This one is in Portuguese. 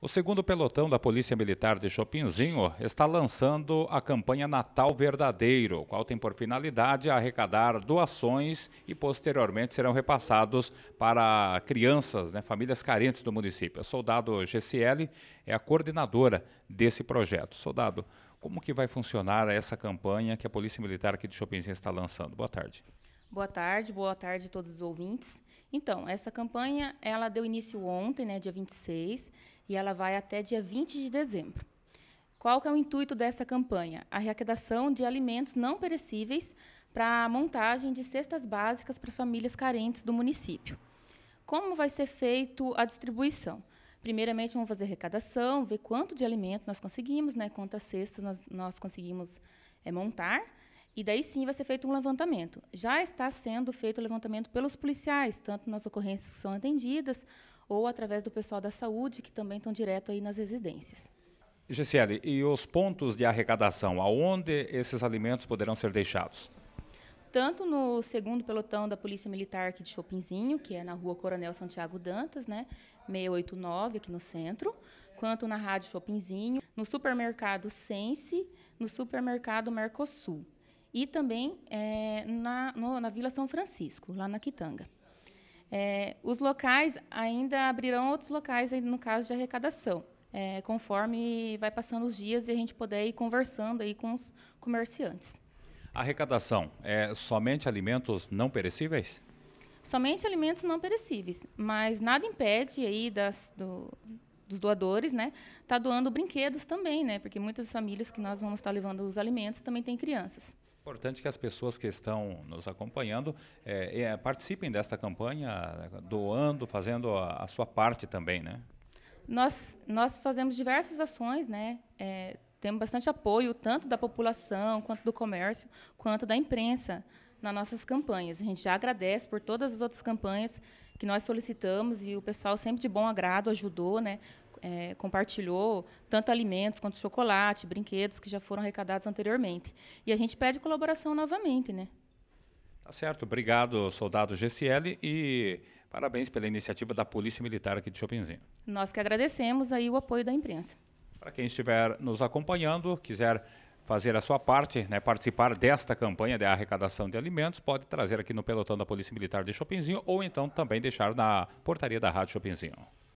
O segundo pelotão da Polícia Militar de Chopinzinho está lançando a campanha Natal Verdadeiro, qual tem por finalidade arrecadar doações e posteriormente serão repassados para crianças, né, famílias carentes do município. A Soldado GCL é a coordenadora desse projeto. Soldado, como que vai funcionar essa campanha que a Polícia Militar aqui de Chopinzinho está lançando? Boa tarde. Boa tarde, boa tarde a todos os ouvintes. Então, essa campanha ela deu início ontem, né, dia 26, e ela vai até dia 20 de dezembro. Qual que é o intuito dessa campanha? A arrecadação de alimentos não perecíveis para a montagem de cestas básicas para as famílias carentes do município. Como vai ser feito a distribuição? Primeiramente, vamos fazer arrecadação, ver quanto de alimento nós conseguimos, né, quantas cestas nós, nós conseguimos é, montar, e daí sim vai ser feito um levantamento. Já está sendo feito o levantamento pelos policiais, tanto nas ocorrências que são atendidas, ou através do pessoal da saúde, que também estão direto aí nas residências. Gisele, e os pontos de arrecadação, aonde esses alimentos poderão ser deixados? Tanto no segundo pelotão da Polícia Militar aqui de Chopinzinho, que é na rua Coronel Santiago Dantas, né, 689, aqui no centro, quanto na Rádio Chopinzinho, no supermercado Sense, no supermercado Mercosul e também é, na, no, na Vila São Francisco, lá na Quitanga. É, os locais ainda abrirão outros locais no caso de arrecadação, é, conforme vai passando os dias e a gente puder ir conversando aí com os comerciantes. A arrecadação é somente alimentos não perecíveis? Somente alimentos não perecíveis, mas nada impede aí das, do, dos doadores, né, tá doando brinquedos também, né, porque muitas famílias que nós vamos estar tá levando os alimentos também têm crianças importante que as pessoas que estão nos acompanhando é, é, participem desta campanha, doando, fazendo a, a, sua parte também, né? Nós, nós fazemos diversas ações, né? É, temos bastante apoio, tanto da população, quanto do comércio, quanto da imprensa, nas nossas campanhas. A gente já agradece por todas as outras campanhas que nós solicitamos e o pessoal sempre de bom agrado ajudou, né? é, compartilhou tanto alimentos quanto chocolate, brinquedos que já foram arrecadados anteriormente. E a gente pede colaboração novamente, né? Tá certo. Obrigado, soldado GCL, e parabéns pela iniciativa da Polícia Militar aqui de Chopinzinho. Nós que agradecemos aí o apoio da imprensa. Para quem estiver nos acompanhando, quiser fazer a sua parte, né, participar desta campanha de arrecadação de alimentos, pode trazer aqui no pelotão da Polícia Militar de Chopinzinho ou então também deixar na portaria da Rádio Chopinzinho.